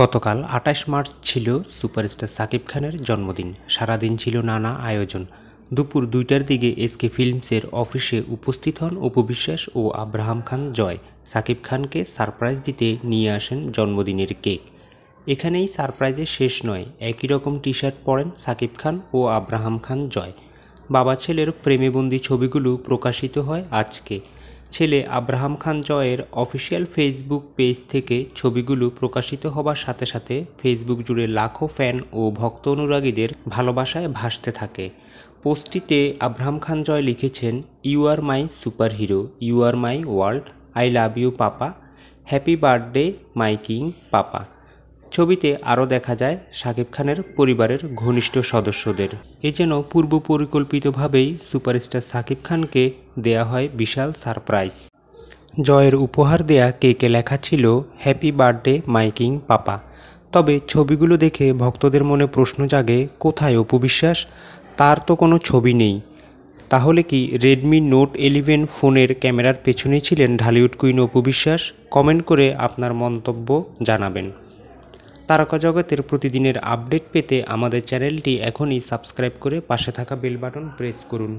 গতকাল আঠাশ মার্চ ছিল সুপারস্টার সাকিব খানের জন্মদিন সারাদিন ছিল নানা আয়োজন দুপুর দুইটার দিকে এসকে ফিল্মসের অফিসে উপস্থিত হন উপবিশ্বাস ও আব্রাহাম খান জয় সাকিব খানকে সারপ্রাইজ দিতে নিয়ে আসেন জন্মদিনের কেক এখানেই সারপ্রাইজে শেষ নয় একই রকম টি শার্ট পরেন সাকিব খান ও আব্রাহাম খান জয় বাবা ছেলের প্রেমেবন্দি ছবিগুলো প্রকাশিত হয় আজকে ছেলে আব্রাহাম খান জয়ের অফিসিয়াল ফেসবুক পেজ থেকে ছবিগুলো প্রকাশিত হবার সাথে সাথে ফেসবুক জুড়ে লাখো ফ্যান ও ভক্ত অনুরাগীদের ভালোবাসায় ভাসতে থাকে পোস্টটিতে আব্রাহাম খান জয় লিখেছেন you are my superhero you are my world I love you papa happy birthday my king papa ছবিতে আরও দেখা যায় শাকিব খানের পরিবারের ঘনিষ্ঠ সদস্যদের এ যেন পূর্ব পরিকল্পিতভাবেই সুপারস্টার শাকিব খানকে দেয়া হয় বিশাল সারপ্রাইজ জয়ের উপহার দেয়া কেকে লেখা ছিল হ্যাপি বার্থডে মাইকিং পাপা তবে ছবিগুলো দেখে ভক্তদের মনে প্রশ্ন জাগে কোথায় অপবিশ্বাস তার তো কোনো ছবি নেই তাহলে কি রেডমি নোট এলিভেন ফোনের ক্যামেরার পেছনে ছিলেন ঢালিউড কুইন অপবিশ্বাস কমেন্ট করে আপনার মন্তব্য জানাবেন তারকা জগতের প্রতিদিনের আপডেট পেতে আমাদের চ্যানেলটি এখনই সাবস্ক্রাইব করে পাশে থাকা বেল বাটন প্রেস করুন